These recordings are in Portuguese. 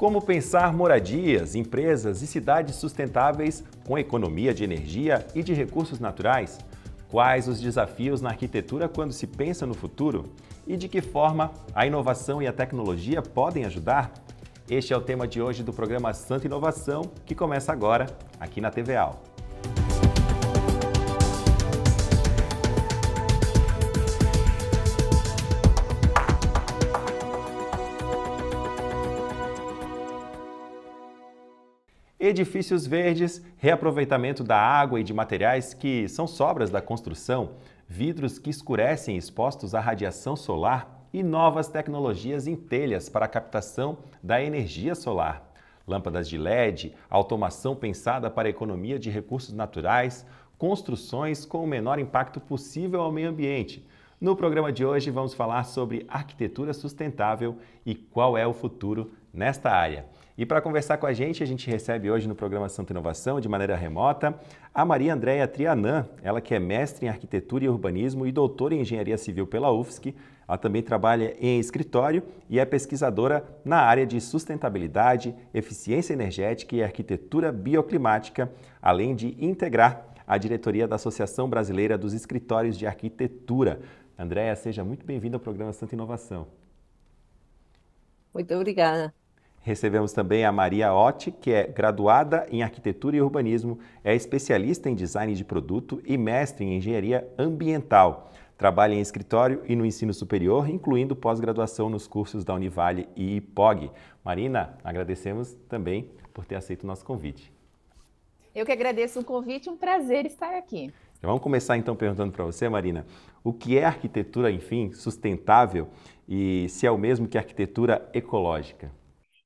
Como pensar moradias, empresas e cidades sustentáveis com economia de energia e de recursos naturais? Quais os desafios na arquitetura quando se pensa no futuro? E de que forma a inovação e a tecnologia podem ajudar? Este é o tema de hoje do programa Santa Inovação, que começa agora aqui na TVA. edifícios verdes, reaproveitamento da água e de materiais que são sobras da construção, vidros que escurecem expostos à radiação solar e novas tecnologias em telhas para a captação da energia solar. Lâmpadas de LED, automação pensada para a economia de recursos naturais, construções com o menor impacto possível ao meio ambiente. No programa de hoje vamos falar sobre arquitetura sustentável e qual é o futuro nesta área. E para conversar com a gente, a gente recebe hoje no programa Santa Inovação, de maneira remota, a Maria Andréia Trianan, ela que é mestre em arquitetura e urbanismo e doutora em engenharia civil pela UFSC. Ela também trabalha em escritório e é pesquisadora na área de sustentabilidade, eficiência energética e arquitetura bioclimática, além de integrar a diretoria da Associação Brasileira dos Escritórios de Arquitetura. Andréia, seja muito bem-vinda ao programa Santa Inovação. Muito obrigada. Recebemos também a Maria Otti, que é graduada em arquitetura e urbanismo, é especialista em design de produto e mestre em engenharia ambiental. Trabalha em escritório e no ensino superior, incluindo pós-graduação nos cursos da Univale e IPOG. Marina, agradecemos também por ter aceito o nosso convite. Eu que agradeço o convite, um prazer estar aqui. Então, vamos começar então perguntando para você, Marina, o que é arquitetura, enfim, sustentável e se é o mesmo que arquitetura ecológica?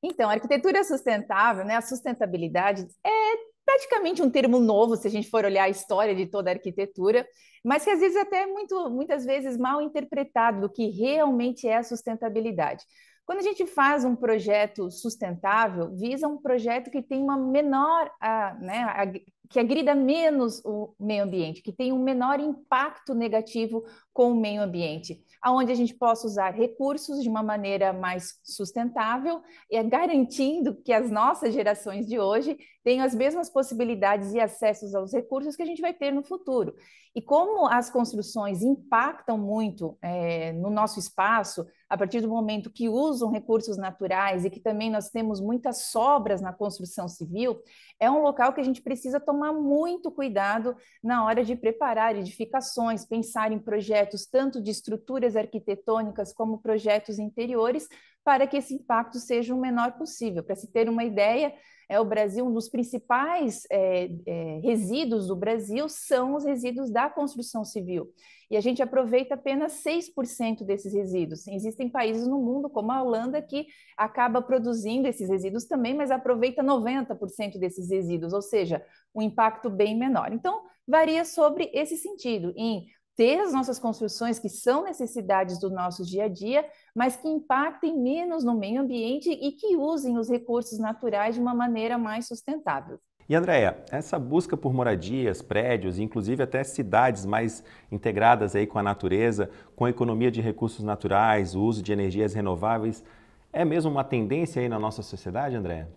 Então, arquitetura sustentável, né, a sustentabilidade é praticamente um termo novo se a gente for olhar a história de toda a arquitetura, mas que às vezes é até muito, muitas vezes mal interpretado do que realmente é a sustentabilidade. Quando a gente faz um projeto sustentável, visa um projeto que tem uma menor, a, né, a, que agrida menos o meio ambiente, que tem um menor impacto negativo com o meio ambiente onde a gente possa usar recursos de uma maneira mais sustentável, e é garantindo que as nossas gerações de hoje tenham as mesmas possibilidades e acessos aos recursos que a gente vai ter no futuro. E como as construções impactam muito é, no nosso espaço, a partir do momento que usam recursos naturais e que também nós temos muitas sobras na construção civil, é um local que a gente precisa tomar muito cuidado na hora de preparar edificações, pensar em projetos tanto de estruturas arquitetônicas como projetos interiores, para que esse impacto seja o menor possível. Para se ter uma ideia, é o Brasil, um dos principais é, é, resíduos do Brasil são os resíduos da construção civil. E a gente aproveita apenas 6% desses resíduos. Existem países no mundo, como a Holanda, que acaba produzindo esses resíduos também, mas aproveita 90% desses resíduos, ou seja, um impacto bem menor. Então, varia sobre esse sentido, em ter as nossas construções que são necessidades do nosso dia a dia, mas que impactem menos no meio ambiente e que usem os recursos naturais de uma maneira mais sustentável. E Andréia, essa busca por moradias, prédios, inclusive até cidades mais integradas aí com a natureza, com a economia de recursos naturais, o uso de energias renováveis, é mesmo uma tendência aí na nossa sociedade, Andréia?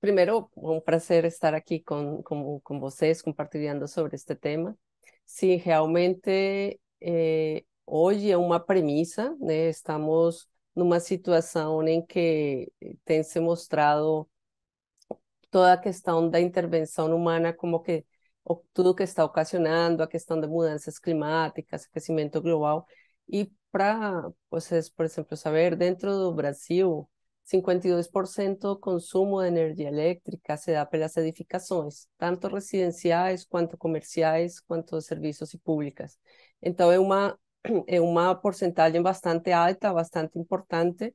Primeiro, é um prazer estar aqui com, com, com vocês, compartilhando sobre este tema. Sim, realmente é, eh, hoje é uma premissa, né? Estamos numa situação em que eh, tem se mostrado toda a questão da intervenção humana como que tudo que está ocasionando, a questão de mudanças climáticas, crescimento global. E para vocês, por exemplo, saber, dentro do Brasil, 52% consumo de energía eléctrica se da por las edificaciones, tanto residenciales cuanto comerciales, de servicios y públicas. Entonces es una, porcentaje bastante alta, bastante importante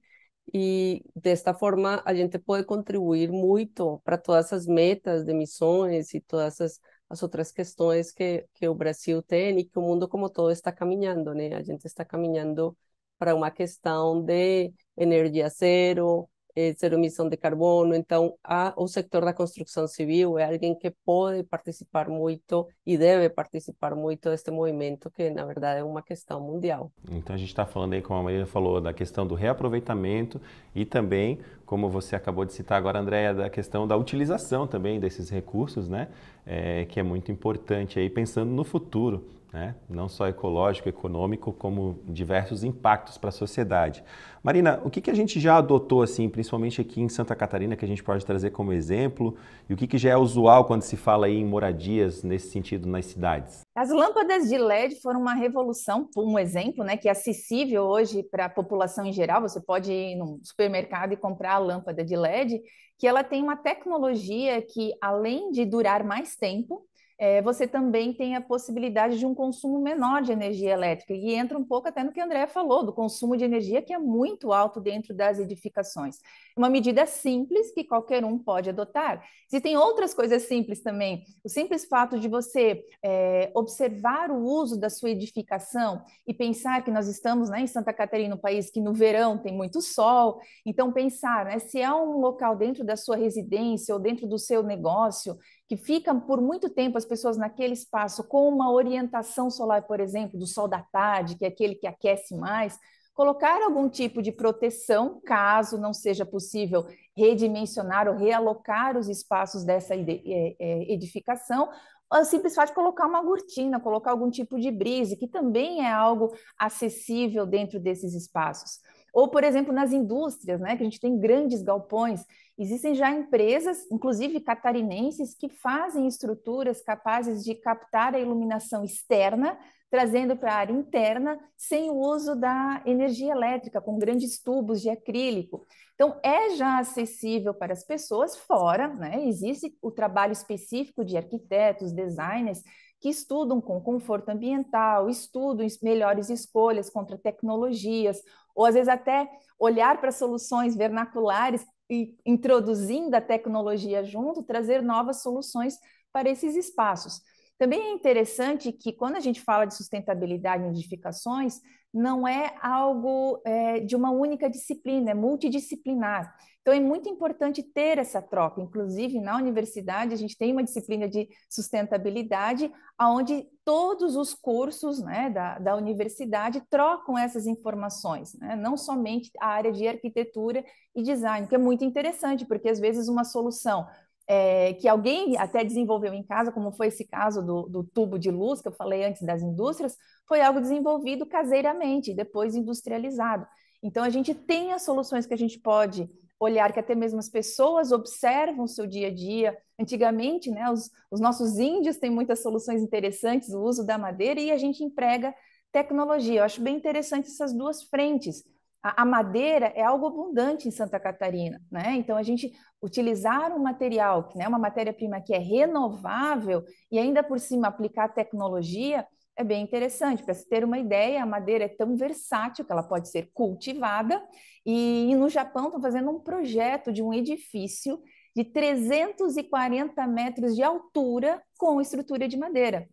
y de esta forma a gente puede contribuir mucho para todas esas metas de misiones y todas esas otras cuestiones que, que Brasil tiene y que el mundo como todo está caminando. la gente está caminando. para uma questão de energia zero, eh, zero emissão de carbono. Então, a, o setor da construção civil é alguém que pode participar muito e deve participar muito deste movimento, que na verdade é uma questão mundial. Então, a gente está falando aí, como a Maria falou, da questão do reaproveitamento e também como você acabou de citar agora, Andréia, da questão da utilização também desses recursos, né? É, que é muito importante aí pensando no futuro, né? não só ecológico, econômico, como diversos impactos para a sociedade. Marina, o que, que a gente já adotou, assim, principalmente aqui em Santa Catarina, que a gente pode trazer como exemplo, e o que, que já é usual quando se fala aí em moradias nesse sentido nas cidades? As lâmpadas de LED foram uma revolução, um exemplo, né, que é acessível hoje para a população em geral. Você pode ir num supermercado e comprar a lâmpada de LED, que ela tem uma tecnologia que, além de durar mais tempo, é, você também tem a possibilidade de um consumo menor de energia elétrica. E entra um pouco até no que o André falou, do consumo de energia que é muito alto dentro das edificações. Uma medida simples que qualquer um pode adotar. Existem outras coisas simples também. O simples fato de você é, observar o uso da sua edificação e pensar que nós estamos né, em Santa Catarina, um país que no verão tem muito sol. Então, pensar né, se é um local dentro da sua residência ou dentro do seu negócio que ficam por muito tempo as pessoas naquele espaço com uma orientação solar, por exemplo, do sol da tarde, que é aquele que aquece mais, colocar algum tipo de proteção, caso não seja possível redimensionar ou realocar os espaços dessa é, é, edificação, o simples fato de colocar uma cortina, colocar algum tipo de brise, que também é algo acessível dentro desses espaços. Ou, por exemplo, nas indústrias, né, que a gente tem grandes galpões Existem já empresas, inclusive catarinenses, que fazem estruturas capazes de captar a iluminação externa, trazendo para a área interna, sem o uso da energia elétrica, com grandes tubos de acrílico. Então, é já acessível para as pessoas, fora, né? existe o trabalho específico de arquitetos, designers, que estudam com conforto ambiental, estudam melhores escolhas contra tecnologias, ou às vezes até olhar para soluções vernaculares e introduzindo a tecnologia junto, trazer novas soluções para esses espaços. Também é interessante que quando a gente fala de sustentabilidade em edificações, não é algo é, de uma única disciplina, é multidisciplinar. Então é muito importante ter essa troca. Inclusive na universidade a gente tem uma disciplina de sustentabilidade, onde todos os cursos né, da, da universidade trocam essas informações, né? não somente a área de arquitetura e design, que é muito interessante, porque às vezes uma solução é, que alguém até desenvolveu em casa, como foi esse caso do, do, tubo de luz que eu falei antes das indústrias, foi algo desenvolvido caseiramente, depois industrializado. Então, a gente tem as soluções que a gente pode olhar, que até mesmo as pessoas observam o seu dia a dia. Antigamente, né, os, os nossos índios têm muitas soluções interessantes, o uso da madeira, e a gente emprega tecnologia. Eu acho bem interessante essas duas frentes a, madeira é algo abundante em Santa Catarina, né? Então a gente utilizar um material, né, uma matéria-prima que é renovável e ainda por cima aplicar tecnologia é bem interessante. Para se ter uma ideia, a madeira é tão versátil que ela pode ser cultivada e no Japão estão fazendo um projeto de um edifício de 340 metros de altura com estrutura de madeira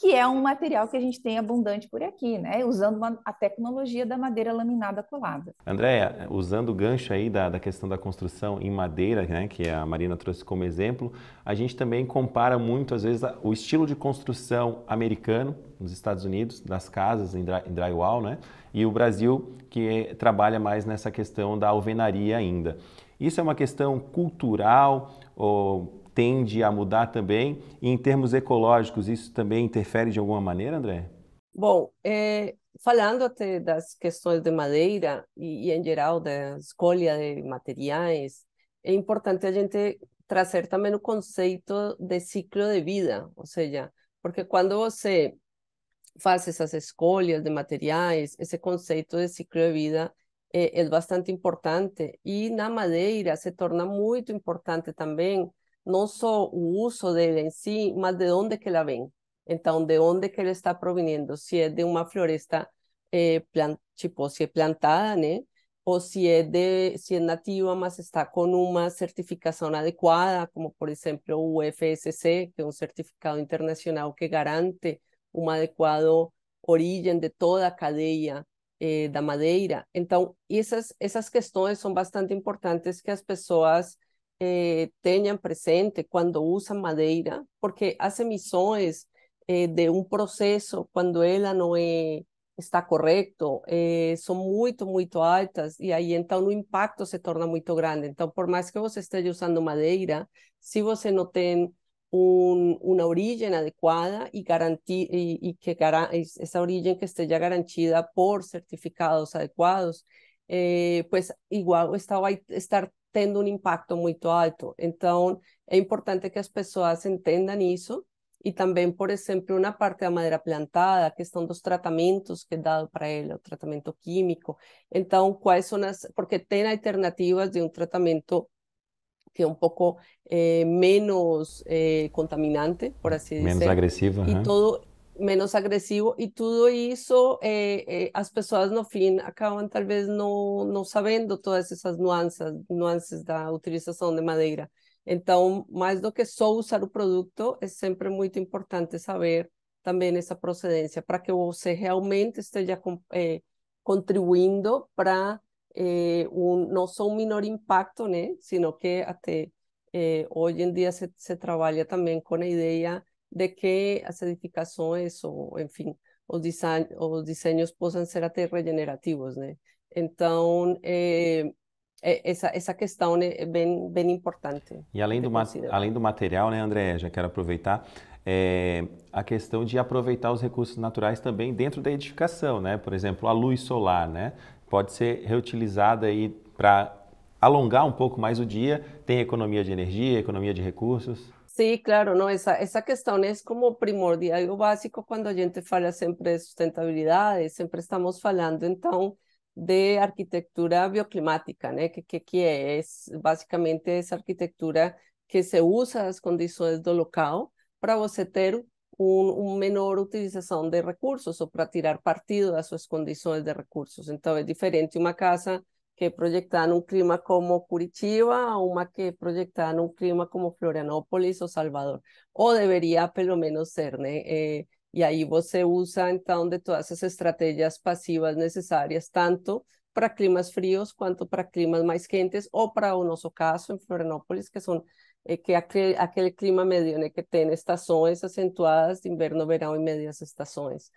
que é um material que a gente tem abundante por aqui, né? usando uma, a tecnologia da madeira laminada colada. Andréia, usando o gancho aí da, da questão da construção em madeira, né, que a Marina trouxe como exemplo, a gente também compara muito, às vezes, o estilo de construção americano, nos Estados Unidos, das casas em, dry, em drywall, né? e o Brasil, que é, trabalha mais nessa questão da alvenaria ainda. Isso é uma questão cultural ou tende a mudar também? E em termos ecológicos, isso também interfere de alguma maneira, André? Bom, é, falando até das questões de madeira e, e, em geral da escolha de materiais, é importante a gente trazer também o conceito de ciclo de vida, ou seja, porque quando você faz essas escolhas de materiais, esse conceito de ciclo de vida é, é bastante importante e na madeira se torna muito importante também não só o uso dele em si, mas de onde que ela vem. Então, de onde que ele está provenindo, se é de uma floresta, é, plant, tipo, se é plantada, né? Ou se é, de, se é nativa, mas está com uma certificação adequada, como, por exemplo, o FSC, que é um certificado internacional que garante um adequado origem de toda a cadeia eh, da madeira. Então, essas, essas questões são bastante importantes que as pessoas Eh, tengan presente cuando usan madeira, porque hace emisiones eh, de un proceso cuando ella no está correcto, eh, son muy muy altas, y ahí entonces el impacto se torna muy grande. entonces por más que vos esté usando madeira, si vos no tiene un, una origen adecuada y, garantí, y, que esa origen que esté ya garantida por certificados adecuados, pues igual a estar tendo un impacto muy alto. entonces es importante que las personas entendam eso y también, por ejemplo, una parte la madera plantada, que están los tratamientos que é dado para él, o tratamento químico. entonces, quais são as. Porque tem alternativas de un tratamiento que é um pouco eh, menos eh, contaminante, por así decirlo. dizer. Menos agressivo. todo, menos agressivo e tudo isso eh, eh, as pessoas no fim acabam talvez não, não sabendo todas essas nuances nuances da utilização de madeira então mais do que só usar o produto é sempre muito importante saber também essa procedência para que você realmente esteja eh, contribuindo para um, não só um menor impacto né sino que até hoje em dia se, se trabalha também com a ideia de que as edificações ou, enfim, os, design, os desenhos possam ser até regenerativos, né? Então, é, é, essa, essa questão é, é bem, bem importante. E além do, além do material, né, André, já quero aproveitar, é, a questão de aproveitar os recursos naturais também dentro da edificação, né? Por exemplo, a luz solar, né? Pode ser reutilizada aí para alongar um pouco mais o dia, tem economia de energia, economia de recursos. Sí, claro, no, esa, cuestión es como primordial, o básico cuando a gente habla siempre de sustentabilidad. Siempre estamos hablando entonces de arquitectura bioclimática, ¿no? Que que, es es básicamente que se usa las condiciones del local para você una menor utilización de recursos o para tirar partido de sus condiciones de recursos. Entonces es diferente una casa que proyectaban un clima como Curitiba, a una que proyectaban un clima como Florianópolis o Salvador, o debería por lo menos ser, ¿no? Eh, y ahí vos se usa entonces todas esas estrategias pasivas necesarias, tanto para climas fríos cuanto para climas más quentes o para un caso en Florianópolis, que son eh, que aquel, clima medio que tiene estaciones acentuadas de invierno verano y medias estaciones.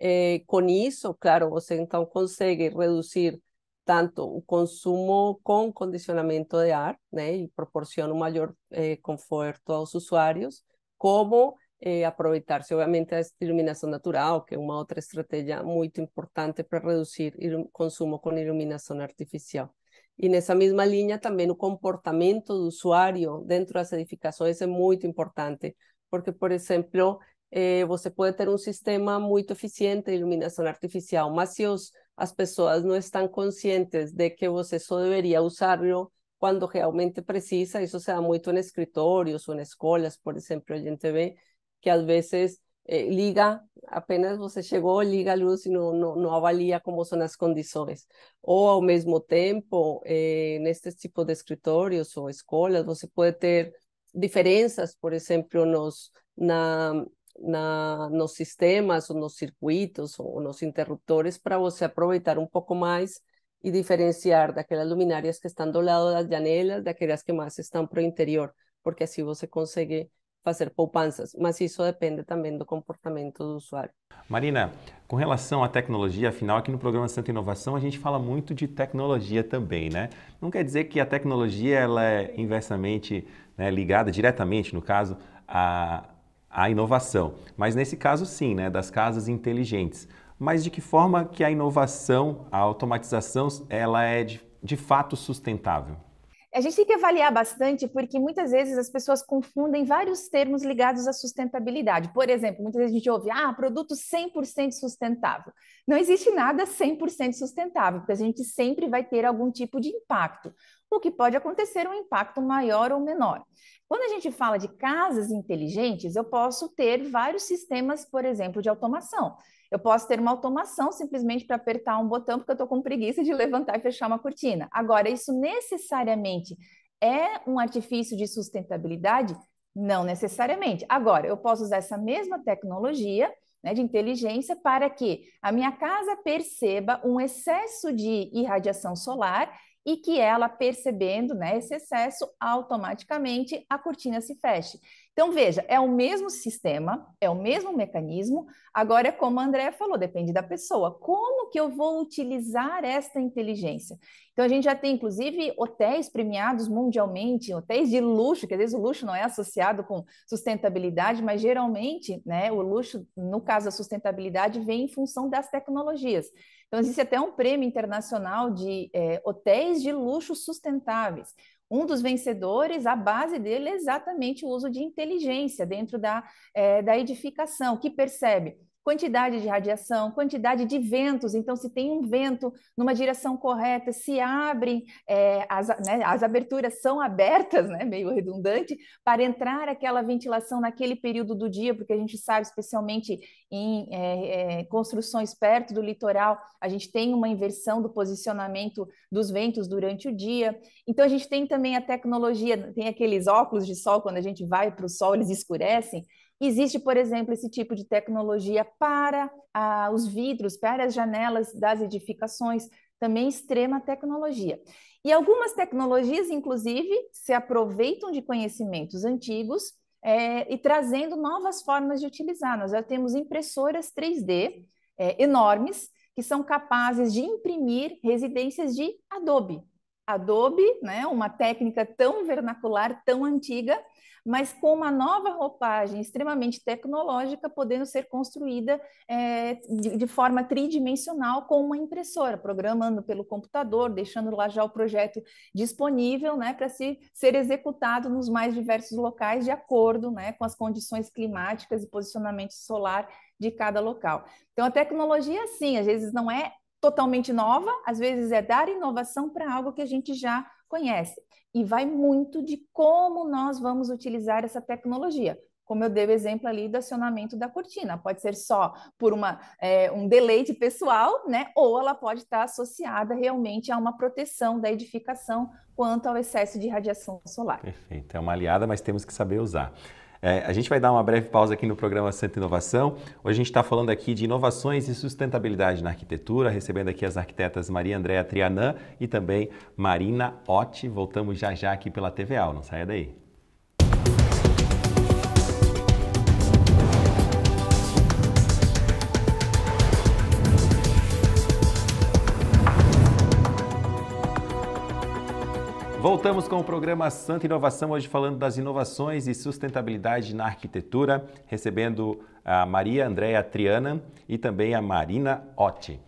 Eh, con eso, claro, vos entonces consigue reducir tanto un consumo con condicionamiento de aire ¿eh? y proporciona un mayor eh, a los usuarios, como eh, aprovecharse obviamente, a iluminación natural, que es una otra estrategia muy importante para reducir el consumo con iluminación artificial. Y en esa misma línea también el comportamiento de usuario dentro de las edificaciones es muy importante, porque, por ejemplo usted eh, puede tener un sistema muy eficiente de iluminación artificial, masivos las personas no están conscientes de que vos eso debería usarlo cuando realmente precisa. eso se da mucho en escritorios o en escuelas, por ejemplo, A gente ve que a veces eh, liga, apenas vos llegó, liga luz y no no avalía como son las condiciones. O al mismo tiempo eh, en este tipo de escritorios o escuelas, se puede tener diferencias, por ejemplo, nos, na, na, nos sistemas, ou nos circuitos, ou nos interruptores, para você aproveitar um pouco mais e diferenciar daquelas luminárias que estão do lado das janelas, daquelas que mais estão para o interior, porque assim você consegue fazer poupanças, mas isso depende também do comportamento do usuário. Marina, com relação à tecnologia, afinal, aqui no programa Santa Inovação a gente fala muito de tecnologia também, né? Não quer dizer que a tecnologia ela é inversamente né, ligada diretamente, no caso, a, a inovação. Mas nesse caso, sim, né, das casas inteligentes. Mas de que forma que a inovação, a automatização, ela é de, de fato sustentável? A gente tem que avaliar bastante, porque muitas vezes as pessoas confundem vários termos ligados à sustentabilidade. Por exemplo, muitas vezes a gente ouve, ah, produto 100% sustentável. Não existe nada 100% sustentável, porque a gente sempre vai ter algum tipo de impacto o que pode acontecer um impacto maior ou menor. Quando a gente fala de casas inteligentes, eu posso ter vários sistemas, por exemplo, de automação. Eu posso ter uma automação simplesmente para apertar um botão, porque eu estou com preguiça de levantar e fechar uma cortina. Agora, isso necessariamente é um artifício de sustentabilidade? Não necessariamente. Agora, eu posso usar essa mesma tecnologia né, de inteligência para que a minha casa perceba um excesso de irradiação solar e que ela, percebendo né, esse excesso, automaticamente a cortina se feche. Então, veja, é o mesmo sistema, é o mesmo mecanismo, agora é como a André falou, depende da pessoa. Como que eu vou utilizar esta inteligência? Então, a gente já tem, inclusive, hotéis premiados mundialmente, hotéis de luxo, que às vezes o luxo não é associado com sustentabilidade, mas geralmente né, o luxo, no caso da sustentabilidade, vem em função das tecnologias. Então, existe até um prêmio internacional de é, hotéis de luxo sustentáveis. Um dos vencedores, a base dele é exatamente o uso de inteligência dentro da, é, da edificação, que percebe quantidade de radiação, quantidade de ventos. Então, se tem um vento numa direção correta, se abrem, é, as, né, as aberturas são abertas, né, meio redundante, para entrar aquela ventilação naquele período do dia, porque a gente sabe, especialmente em é, é, construções perto do litoral, a gente tem uma inversão do posicionamento dos ventos durante o dia. Então, a gente tem também a tecnologia, tem aqueles óculos de sol, quando a gente vai para o sol, eles escurecem. Existe, por exemplo, esse tipo de tecnologia para ah, os vidros, para as janelas das edificações, também extrema tecnologia. E algumas tecnologias, inclusive, se aproveitam de conhecimentos antigos é, e trazendo novas formas de utilizar. Nós já temos impressoras 3D é, enormes que são capazes de imprimir residências de Adobe. Adobe, né, uma técnica tão vernacular, tão antiga, mas com uma nova roupagem extremamente tecnológica, podendo ser construída é, de, de, forma tridimensional com uma impressora, programando pelo computador, deixando lá já o projeto disponível né, para se, ser executado nos mais diversos locais, de acordo né, com as condições climáticas e posicionamento solar de cada local. Então, a tecnologia, sim, às vezes não é totalmente nova, às vezes é dar inovação para algo que a gente já conhece. E vai muito de como nós vamos utilizar essa tecnologia. Como eu dei o exemplo ali do acionamento da cortina, pode ser só por uma, é, um deleite pessoal, né? Ou ela pode estar associada realmente a uma proteção da edificação quanto ao excesso de radiação solar. Perfeito, é uma aliada, mas temos que saber usar. É, a gente vai dar uma breve pausa aqui no programa Santa Inovação. Hoje a gente está falando aqui de inovações e sustentabilidade na arquitetura, recebendo aqui as arquitetas Maria Andréa Trianã e também Marina Otti. Voltamos já já aqui pela TVA, não saia daí. Voltamos com o programa Santa Inovação, hoje falando das inovações e sustentabilidade na arquitetura, recebendo a Maria Andréa Triana e também a Marina Otti.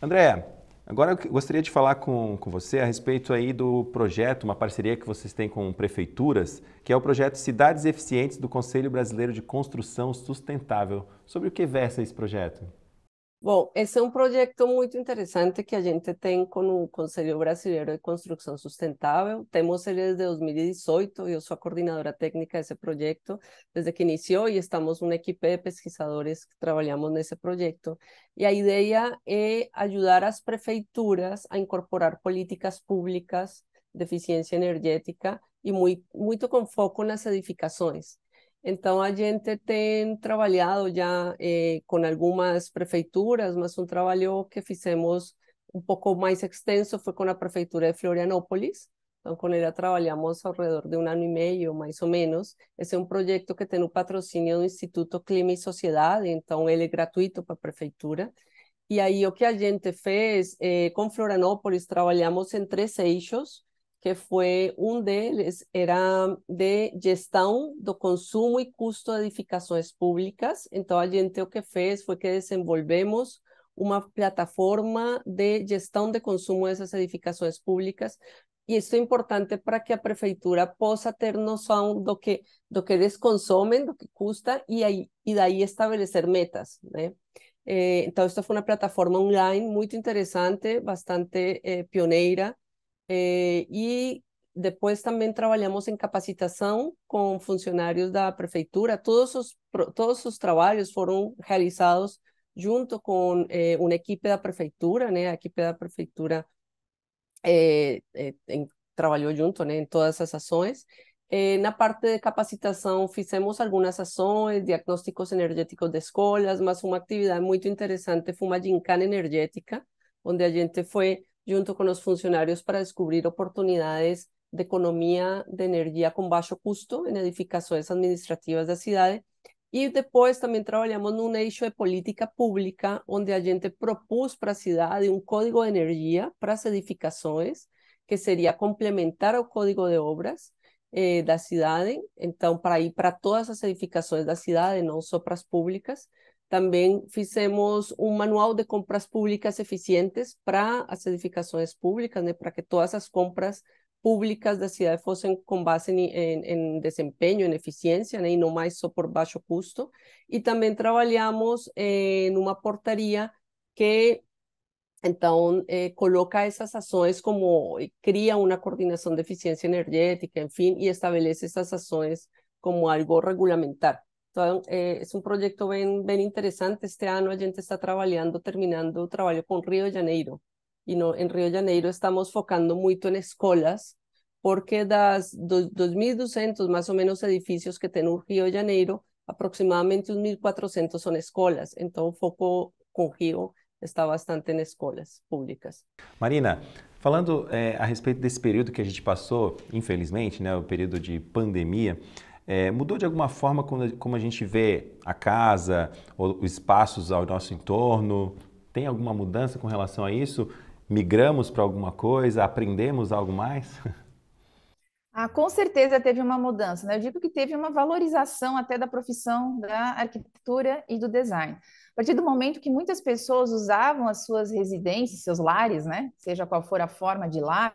Andréa, agora eu gostaria de falar com, com você a respeito aí do projeto, uma parceria que vocês têm com prefeituras, que é o projeto Cidades Eficientes do Conselho Brasileiro de Construção Sustentável. Sobre o que versa esse projeto? Bueno, es un un proyecto muy que a gente tiene con un Consejo Brasileiro de Construcción Sustentable. Tenemos él desde 2018 yo soy coordinadora coordinadora técnica de ese proyecto desde que inició y estamos un equipo de pesquisadores que trabajamos en ese proyecto. Y la idea es eh, ayudar a las prefeituras a incorporar políticas públicas de eficiencia energética y muy, muy con foco las edificaciones. Entonces, a gente tem trabalhado já eh, com algumas prefeituras, mas um trabalho que fizemos un poco más extenso fue con la prefeitura de Florianópolis. Então, com trabajamos trabalhamos ao de un año y medio, más o menos. Ese es un proyecto que tiene un patrocinio del Instituto Clima y Sociedad, entonces, él es gratuito para a prefeitura. Y ahí lo que a gente fez, eh, com Florianópolis, trabajamos en tres eixos, que fue un de ellos, era de gestión do consumo y custo de edificaciones públicas. Entonces, lo lo que fez fue que desenvolvemos una plataforma de gestión de consumo de esas edificaciones públicas. y esto es importante para que la prefeitura pueda tener noción do que do que ellos lo do que custa y y de establecer establecer metas, eh, Entonces, esta fue una plataforma online muy interesante, bastante eh, pionera, eh, y después también trabajamos en capacitación con funcionarios de la prefeitura. Todos sus todos fueron trabajos fueron realizados junto con eh, una equipe de prefeitura, né? equipo equipe da prefeitura eh, trabajó em, junto, en todas esas as en la parte de capacitación hicimos algunas ações, diagnósticos energéticos de escuelas, más una actividad muy interesante, fue una gincana energética, donde a gente fue junto con los funcionarios para descubrir oportunidades de economía de energía con bajo costo en edificaciones administrativas de la ciudad Y después también trabajamos en un eixo de política pública, donde la gente propuso para la ciudad un código de energía para las edificaciones, que sería complementar al código de obras eh, de la ciudad, entonces para ir para todas las la ciudad, no solo para las públicas. También hicimos un manual de compras públicas eficientes para las edificaciones públicas, para que todas las compras públicas de da cidade fuesen con base en desempeño, en eficiencia, y no más por bajo costo. Y también trabajamos en una portaría que entonces eh, coloca esas razones, como eh, crea una coordinación de eficiencia energética, en fin y establece esas razones como algo regulamentar. Então, é, eh, é um projeto bem, bem interessante. Este ano a gente está trabalhando, terminando o trabalho com Rio de Janeiro. E no, em Rio de Janeiro estamos focando muito em escolas, porque das 2.200 mais ou menos edifícios que tem no Rio de Janeiro, aproximadamente 1.400 são escolas. Então, o foco com Rio está bastante em escolas públicas. Marina, falando é, a respeito desse período que a gente passou, infelizmente, né, o período de pandemia, é, mudou de alguma forma como a gente vê a casa, os espaços ao nosso entorno? Tem alguma mudança com relação a isso? Migramos para alguma coisa? Aprendemos algo mais? Ah, com certeza teve uma mudança. Né? Eu digo que teve uma valorização até da profissão da arquitetura e do design. A partir do momento que muitas pessoas usavam as suas residências, seus lares, né? seja qual for a forma de lar,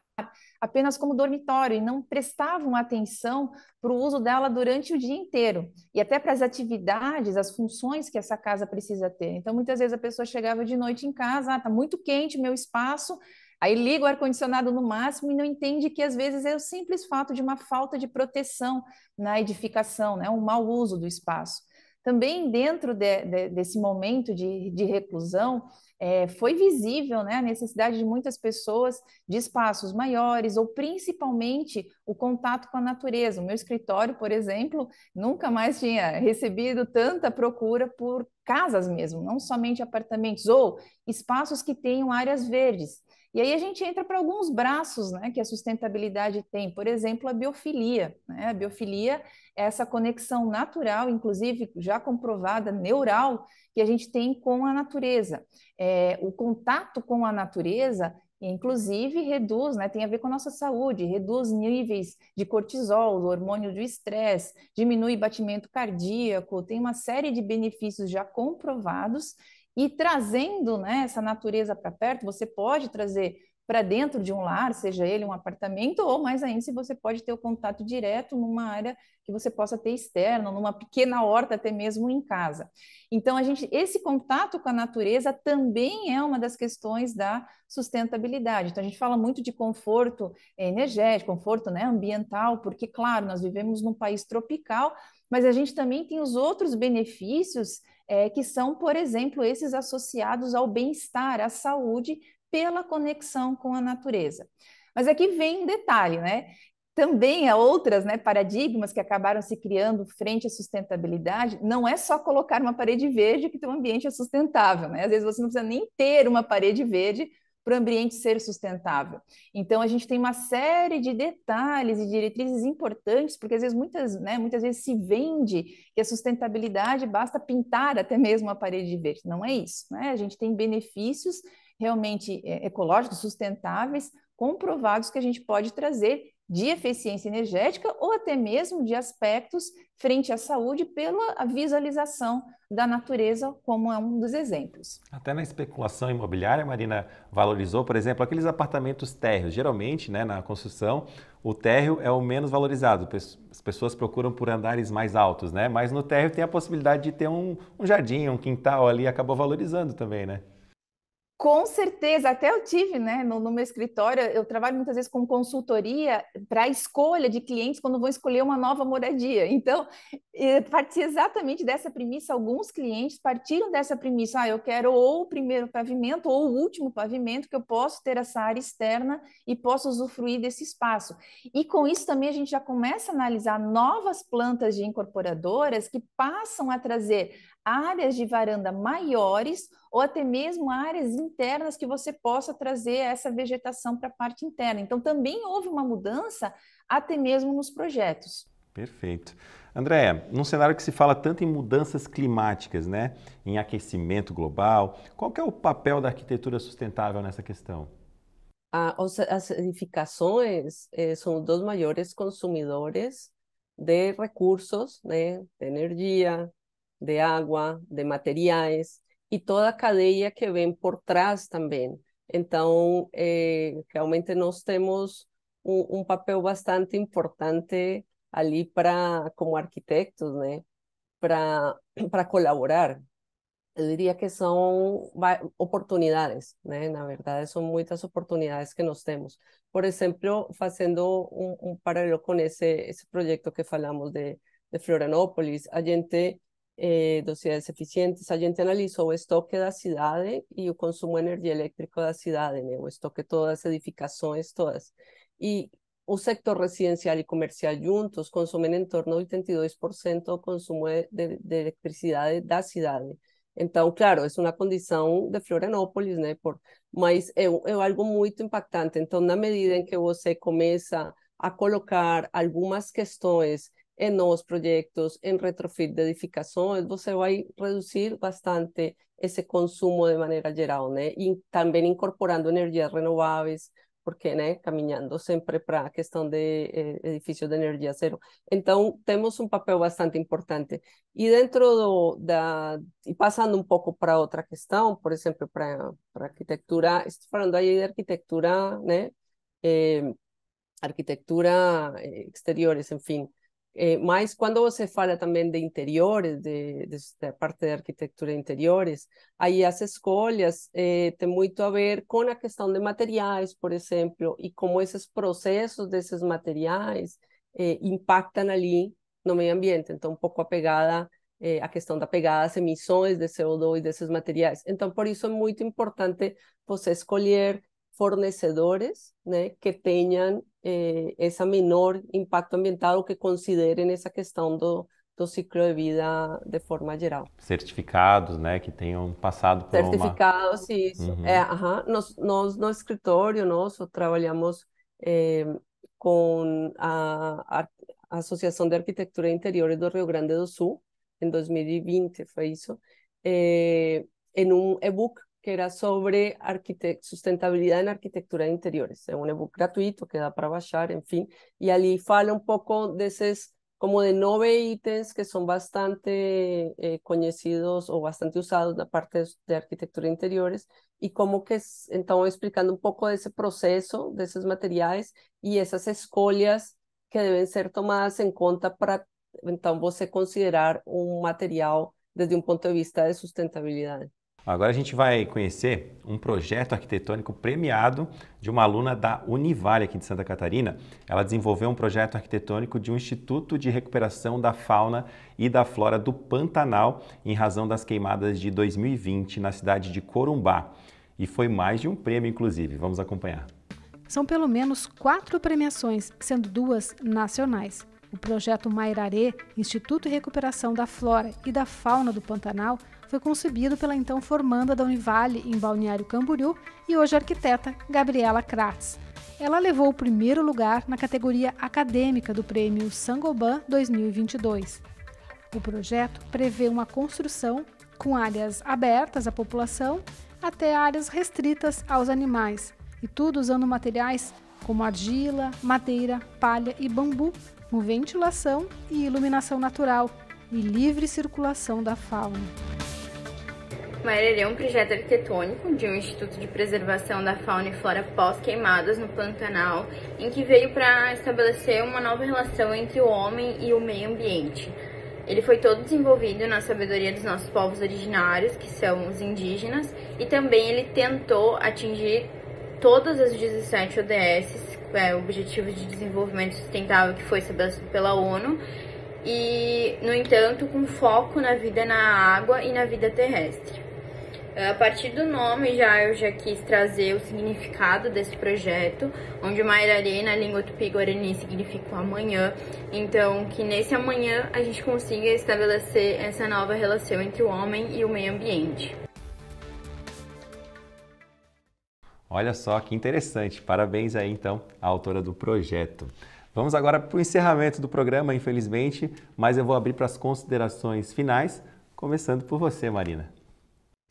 apenas como dormitório e não prestavam atenção para o uso dela durante o dia inteiro e até para as atividades, as funções que essa casa precisa ter. Então, muitas vezes a pessoa chegava de noite em casa, ah, tá muito quente meu espaço, Aí liga o ar-condicionado no máximo e não entende que às vezes é o simples fato de uma falta de proteção na edificação, né? um mau uso do espaço. Também dentro de, de, desse momento de, de reclusão, é, foi visível né, a necessidade de muitas pessoas de espaços maiores ou principalmente o contato com a natureza. O meu escritório, por exemplo, nunca mais tinha recebido tanta procura por casas mesmo, não somente apartamentos ou espaços que tenham áreas verdes. E aí a gente entra para alguns braços né, que a sustentabilidade tem, por exemplo, a biofilia. Né? A biofilia é essa conexão natural, inclusive já comprovada, neural, que a gente tem com a natureza. É, o contato com a natureza inclusive reduz, né, tem a ver com a nossa saúde, reduz níveis de cortisol, hormônio do estresse, diminui batimento cardíaco, tem uma série de benefícios já comprovados e trazendo né, essa natureza para perto, você pode trazer para dentro de um lar, seja ele um apartamento, ou mais ainda, se você pode ter o contato direto numa área que você possa ter externa, numa pequena horta, até mesmo em casa. Então, a gente, esse contato com a natureza também é uma das questões da sustentabilidade. Então, a gente fala muito de conforto eh, energético, conforto né, ambiental, porque, claro, nós vivemos num país tropical, mas a gente também tem os outros benefícios é, que são, por exemplo, esses associados ao bem-estar, à saúde, pela conexão com a natureza. Mas aqui vem um detalhe, né? Também há outras né, paradigmas que acabaram se criando frente à sustentabilidade. Não é só colocar uma parede verde que o ambiente é sustentável, né? Às vezes você não precisa nem ter uma parede verde para o ambiente ser sustentável. Então, a gente tem uma série de detalhes e diretrizes importantes, porque às vezes muitas, né, muitas vezes se vende que a sustentabilidade basta pintar até mesmo a parede de verde. Não é isso, né? A gente tem benefícios realmente é, ecológicos, sustentáveis, comprovados que a gente pode trazer de eficiência energética ou até mesmo de aspectos frente à saúde pela visualização da natureza, como é um dos exemplos. Até na especulação imobiliária, Marina valorizou, por exemplo, aqueles apartamentos térreos. Geralmente, né, na construção, o térreo é o menos valorizado. As pessoas procuram por andares mais altos, né? Mas no térreo tem a possibilidade de ter um, um jardim, um quintal ali, acabou valorizando também, né? Com certeza, até eu tive, né, no, no, meu escritório, eu trabalho muitas vezes com consultoria para escolha de clientes quando vão escolher uma nova moradia. Então, parti exatamente dessa premissa, alguns clientes partiram dessa premissa, ah, eu quero ou o primeiro pavimento ou o último pavimento que eu posso ter essa área externa e posso usufruir desse espaço. E com isso também a gente já começa a analisar novas plantas de incorporadoras que passam a trazer áreas de varanda maiores ou até mesmo áreas internas que você possa trazer essa vegetação para a parte interna. Então também houve uma mudança até mesmo nos projetos. Perfeito. Andréia, num cenário que se fala tanto em mudanças climáticas, né, em aquecimento global, qual é o papel da arquitetura sustentável nessa questão? as edificações eh, são dos maiores consumidores de recursos, né, de energia, de agua, de materiales, y toda cadena que ven por trás también. Entonces, eh, realmente nos temos un papel bastante importante allí para como arquitectos, Para para colaborar. Yo diría que son oportunidades, la verdad son son muchas oportunidades que nos temos. Por ejemplo, haciendo un paralelo con ese proyecto que hablamos de de Florianópolis, hay gente eh, ciudades eficientes. A gente analizó o estoque da cidade y o consumo de energia elétrica da cidade, né? o estoque todas edificaciones, todas. y el sector residencial y comercial juntos consumen en torno al 82% del consumo de, electricidad de eletricidade da Entonces, claro, es una condición de Florianópolis, pero Por, algo muy impactante. Entonces, la medida en que você comienza a colocar algunas cuestiones en nuevos proyectos, en retrofit de edificaciones, usted va a reducir bastante ese consumo de manera general, ¿no? Y también incorporando energías renovables, porque, ¿no? Caminando siempre para la cuestión de eh, edificios de energía cero. Entonces, tenemos un papel bastante importante. Y dentro de... Y pasando un poco poco para otra cuestión, por ejemplo, para arquitectura, estoy hablando ahí de arquitectura, ¿no? Eh, eh exteriores, exteriores, fin. Pero eh, mas quando você fala também de interiores, de, de, parte de arquitectura de interiores, ahí as escolhas eh, tienen mucho muito a ver con la questão de materiais, por exemplo, e como esses processos desses materiais eh, impactan impactam ali no medio ambiente. Então, un poco apegada pegada, a questão da pegada, las emissões de CO2 esos materiais. Entonces, por eso es muy importante você pues, escolher fornecedores né, que tenham eh, esse menor impacto ambiental ou que considerem essa questão do, do ciclo de vida de forma geral. Certificados, né, que tenham passado por Certificados, uma... isso. Uhum. É, eh, aham. Nós, nós, no escritório nosso, trabalhamos eh, com a, a, Associação de Arquitetura Interior do Rio Grande do Sul, em 2020, foi isso, eh, em um e-book que era sobre sustentabilidad en arquitectura de interiores, es un ebook gratuito que da para bajar, en fin, y allí fala un poco de esos como de nueve ítems que son bastante eh, conocidos o bastante usados en la parte de, arquitectura de interiores y como que estamos explicando un poco de ese proceso, de esos materiales y esas escolias que deben ser tomadas en cuenta para entonces considerar un material desde un punto de vista de sustentabilidad. Agora a gente vai conhecer um projeto arquitetônico premiado de uma aluna da Univale aqui de Santa Catarina. Ela desenvolveu um projeto arquitetônico de um instituto de recuperação da fauna e da flora do Pantanal em razão das queimadas de 2020 na cidade de Corumbá. E foi mais de um prêmio, inclusive. Vamos acompanhar. São pelo menos quatro premiações, sendo duas nacionais. O projeto Mairaré, Instituto de Recuperação da Flora e da Fauna do Pantanal, foi concebido pela então formanda da Univale em Balneário Camboriú e hoje arquiteta Gabriela Kratz. Ela levou o primeiro lugar na categoria acadêmica do Prêmio Sangoban 2022. O projeto prevê uma construção com áreas abertas à população até áreas restritas aos animais, e tudo usando materiais como argila, madeira, palha e bambu com ventilação e iluminação natural e livre circulação da fauna. Maíra é um projeto arquitetônico de um Instituto de Preservação da Fauna e Flora pós-queimadas no Pantanal, em que veio para estabelecer uma nova relação entre o homem e o meio ambiente. Ele foi todo desenvolvido na sabedoria dos nossos povos originários, que são os indígenas, e também ele tentou atingir todas as 17 ODS é, Objetivos de Desenvolvimento Sustentável que foi estabelecido pela ONU, e, no entanto, com foco na vida na água e na vida terrestre. É, a partir do nome, já eu já quis trazer o significado desse projeto, onde Mairarê na língua tupi-guarani significa o amanhã. Então, que nesse amanhã a gente consiga estabelecer essa nova relação entre o homem e o meio ambiente. Olha só que interessante. Parabéns aí então à autora do projeto. Vamos agora para o encerramento do programa, infelizmente, mas eu vou abrir para as considerações finais, começando por você, Marina.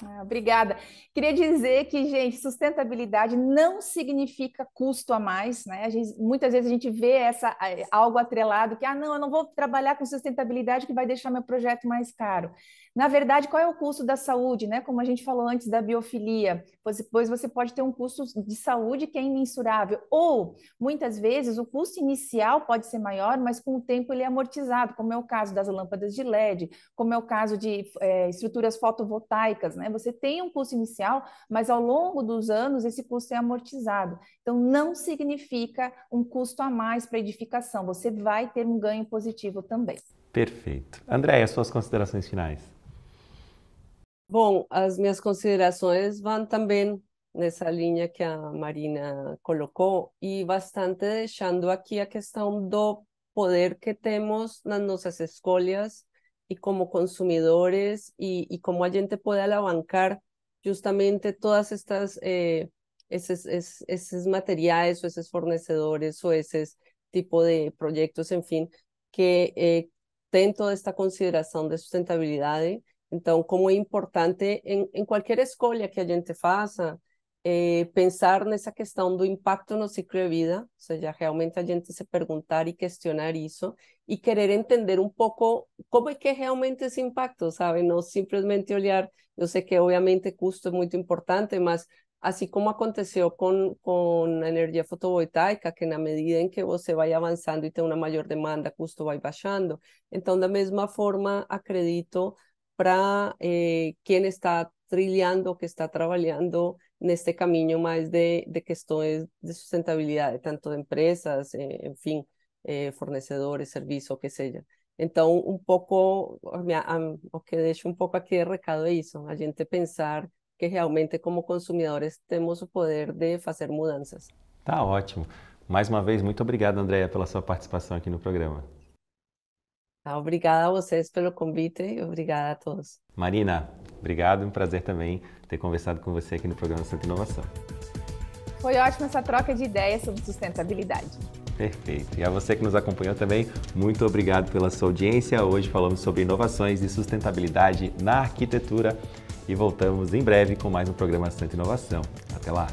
Ah, obrigada. Queria dizer que, gente, sustentabilidade não significa custo a mais, né? A gente, muitas vezes a gente vê essa eh, algo atrelado que ah, não, eu não vou trabalhar com sustentabilidade que vai deixar meu projeto mais caro. Na verdade, qual é o custo da saúde, né? Como a gente falou antes da biofilia, depois você pode ter um custo de saúde que é imensurável, ou muitas vezes o custo inicial pode ser maior, mas com o tempo ele é amortizado, como é o caso das lâmpadas de LED, como é o caso de é, estruturas fotovoltaicas, né? né? Você tem um custo inicial, mas ao longo dos anos esse custo é amortizado. Então, não significa um custo a mais para edificação, você vai ter um ganho positivo também. Perfeito. Andréia, suas considerações finais. Bom, as minhas considerações vão também nessa linha que a Marina colocou e bastante deixando aqui a questão do poder que temos nas nossas escolhas y como consumidores y, y alguien gente puede alabancar justamente todas estas, eh, esos, materiales o esos fornecedores o ese tipo de proyectos, en fin, que eh, toda esta consideración de sustentabilidad. ¿eh? entonces como importante en cualquier cualquier escolha que a gente faça, eh, pensar pensar esa cuestión del impacto en el ciclo de vida, sea, ya realmente a gente se preguntar y cuestionar eso, y querer entender un poco cómo es que realmente ese impacto, ¿sabes? No simplemente olhar, yo sé que obviamente costo es muy importante, más así como aconteció con con la fotovoltaica, que en la medida en que se vaya avanzando y tiene una mayor demanda, costo va bajando. Entonces, de la misma forma, acredito para eh, quien está trillando que está trabajando, neste caminho mais de, de questões de sustentabilidade, tanto de empresas, eh, enfim, eh, fornecedores, serviço, o que seja. Então, um pouco, o que deixo um pouco aqui de recado é isso, a gente pensar que realmente como consumidores temos o poder de fazer mudanças. Tá ótimo. Mais uma vez, muito obrigado, Andréia, pela sua participação aqui no programa. Ah, obrigada a vocês pelo convite e obrigada a todos. Marina, Obrigado, um prazer também ter conversado com você aqui no programa Santo Inovação. Foi ótima essa troca de ideias sobre sustentabilidade. Perfeito. E a você que nos acompanhou também, muito obrigado pela sua audiência. Hoje falamos sobre inovações e sustentabilidade na arquitetura e voltamos em breve com mais um programa Santo Inovação. Até lá!